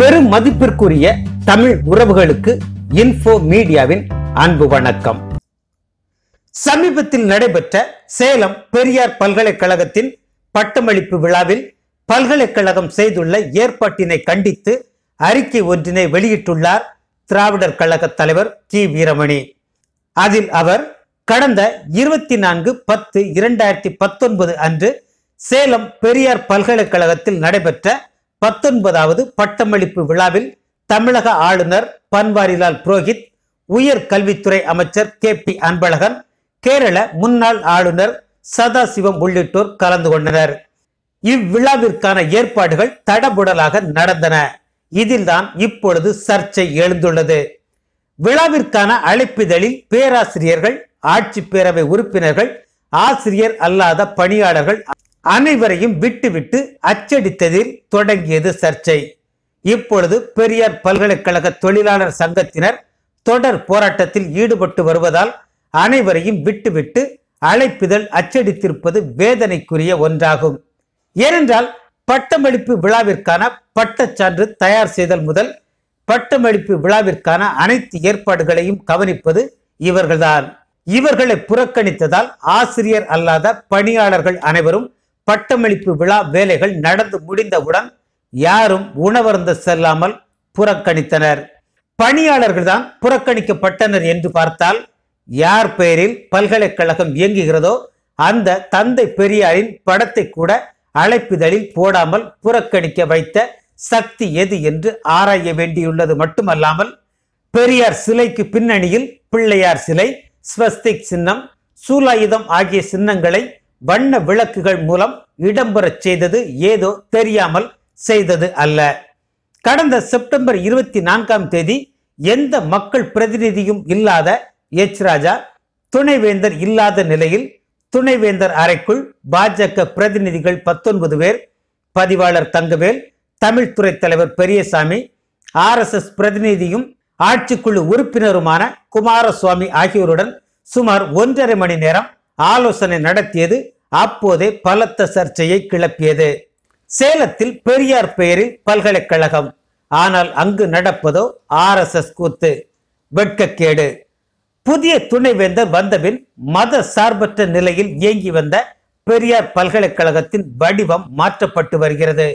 பெரும் மதிப்பிற்குரிய தமிழ் உறவுகளுக்கு இன்ஃபோ மீடியாவின் அன்பு வணக்கம் சமீபத்தில் நடைபெற்ற சேலம் பெரியார் பல்கலைக்கழகத்தின் பட்டமளிப்பு விழாவில் பல்கலைக்கழகம் செய்துள்ள ஏற்பாட்டினை கண்டித்து அறிக்கை ஒன்றினை வெளியிட்டுள்ளார் திராவிடர் கழக தலைவர் கி வீரமணி அதில் அவர் கடந்த இருபத்தி நான்கு பத்து இரண்டாயிரத்தி பத்தொன்பது அன்று சேலம் பெரியார் பல்கலைக்கழகத்தில் நடைபெற்ற பத்தொன்பதாவது பட்டமளிப்பு விழாவில் தமிழக ஆளுநர் பன்வாரிலால் புரோஹித் உயர் கல்வித்துறை அமைச்சர் கே பி அன்பழகன் கேரள முன்னாள் ஆளுநர் சதாசிவம் உள்ளிட்டோர் கலந்து கொண்டனர் இவ்விழாவிற்கான ஏற்பாடுகள் தடபுடலாக நடந்தன இதில்தான் இப்பொழுது சர்ச்சை எழுந்துள்ளது விழாவிற்கான அழைப்பிதழில் பேராசிரியர்கள் ஆட்சி பேரவை உறுப்பினர்கள் ஆசிரியர் அல்லாத பணியாளர்கள் அனைவரையும் விட்டுவிட்டு அச்சடித்ததில் தொடங்கியது சர்ச்சை இப்பொழுது பெரியார் பல்கலைக்கழக தொழிலாளர் சங்கத்தினர் தொடர் போராட்டத்தில் ஈடுபட்டு வருவதால் அனைவரையும் விட்டுவிட்டு அழைப்பிதழ் அச்சடித்திருப்பது வேதனைக்குரிய ஒன்றாகும் ஏனென்றால் பட்டமளிப்பு விழாவிற்கான பட்டச்சான்று தயார் செய்தல் முதல் பட்டமளிப்பு விழாவிற்கான அனைத்து ஏற்பாடுகளையும் கவனிப்பது இவர்கள்தான் இவர்களை புறக்கணித்ததால் ஆசிரியர் அல்லாத பணியாளர்கள் அனைவரும் பட்டமளிப்பு விழா வேலைகள் நடந்து முடிந்தவுடன் யாரும் உணவருந்த செல்லாமல் புறக்கணித்தனர் பணியாளர்கள் தான் புறக்கணிக்கப்பட்டனர் என்று பார்த்தால் யார் பெயரில் பல்கலைக்கழகம் இயங்குகிறதோ அந்த தந்தை பெரியாரின் படத்தை கூட அழைப்பிதழில் போடாமல் புறக்கணிக்க வைத்த சக்தி எது என்று ஆராய வேண்டியுள்ளது மட்டுமல்லாமல் பெரியார் சிலைக்கு பின்னணியில் பிள்ளையார் சிலை ஸ்வஸ்திக் சின்னம் சூலாயுதம் ஆகிய சின்னங்களை வண்ண விளக்குகள் மூலம் இடம்பெறச் செய்தது ஏதோ தெரியாமல் செய்தது அல்ல கடந்த செப்டம்பர் இருபத்தி நான்காம் தேதி எந்த மக்கள் பிரதிநிதியும் இல்லாத எச் ராஜா துணைவேந்தர் இல்லாத நிலையில் துணைவேந்தர் அறைக்குள் பாஜக பிரதிநிதிகள் பத்தொன்பது பேர் பதிவாளர் தங்கவேல் தமிழ்துறை தலைவர் பெரியசாமி ஆர்எஸ்எஸ் பிரதிநிதியும் ஆட்சிக்குழு உறுப்பினருமான குமாரசுவாமி ஆகியோருடன் சுமார் ஒன்றரை மணி நேரம் ஆலோசனை நடத்தியது அப்போதே பலத்த சர்ச்சையை கிளப்பியது சேலத்தில் பெரியார் பெயரில் பல்கலைக்கழகம் ஆனால் அங்கு நடப்பதோ ஆர்எஸ்எஸ் கூத்து வெட்கக்கேடு புதிய துணைவேந்தர் வந்தபின் மத சார்பற்ற நிலையில் இயங்கி வந்த பெரியார் பல்கலைக்கழகத்தின் வடிவம் மாற்றப்பட்டு வருகிறது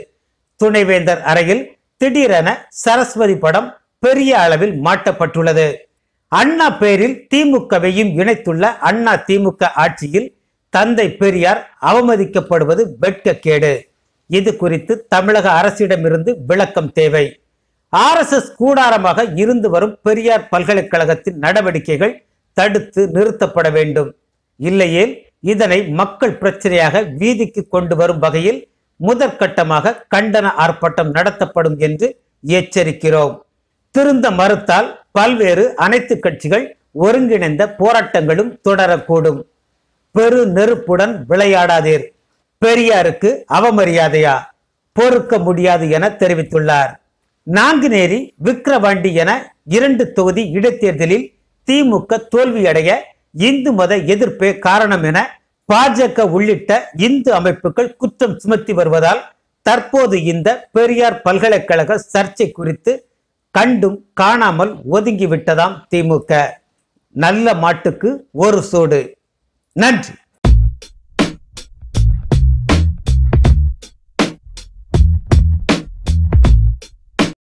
துணைவேந்தர் அறையில் திடீரென சரஸ்வதி படம் பெரிய அளவில் மாட்டப்பட்டுள்ளது அண்ணா பெயரில் திமுகவையும் இணைத்துள்ள அண்ணா திமுக ஆட்சியில் தந்தை பெரியார் அவமதிக்கப்படுவது கேடு இது குறித்து தமிழக அரசிடமிருந்து விளக்கம் தேவை ஆர்எஸ்எஸ் கூடாரமாக இருந்து வரும் பெரியார் பல்கலைக்கழகத்தின் நடவடிக்கைகள் தடுத்து நிறுத்தப்பட வேண்டும் இல்லையேல் இதனை மக்கள் பிரச்சனையாக வீதிக்கு கொண்டு வரும் வகையில் முதற்கட்டமாக கண்டன ஆர்ப்பாட்டம் நடத்தப்படும் என்று எச்சரிக்கிறோம் திருந்த மறுத்தால் பல்வேறு அனைத்து கட்சிகள் ஒருங்கிணைந்த போராட்டங்களும் தொடரக்கூடும் பெரு நெருப்புடன் விளையாடாதீர் பெரியாருக்கு அவமரியாதையா பொறுக்க முடியாது என தெரிவித்துள்ளார் நாங்குநேரி விக்ரவாண்டி என இரண்டு தொகுதி இடைத்தேர்தலில் திமுக தோல்வியடைய இந்து மத எதிர்ப்பே காரணம் என பாஜக உள்ளிட்ட இந்து அமைப்புகள் குற்றம் சுமத்தி வருவதால் தற்போது இந்த பெரியார் பல்கலைக்கழக சர்ச்சை குறித்து கண்டும் காணாமல் ஒதுங்கிவிட்டதாம் திமுக நல்ல மாட்டுக்கு ஒரு சோடு நன்றி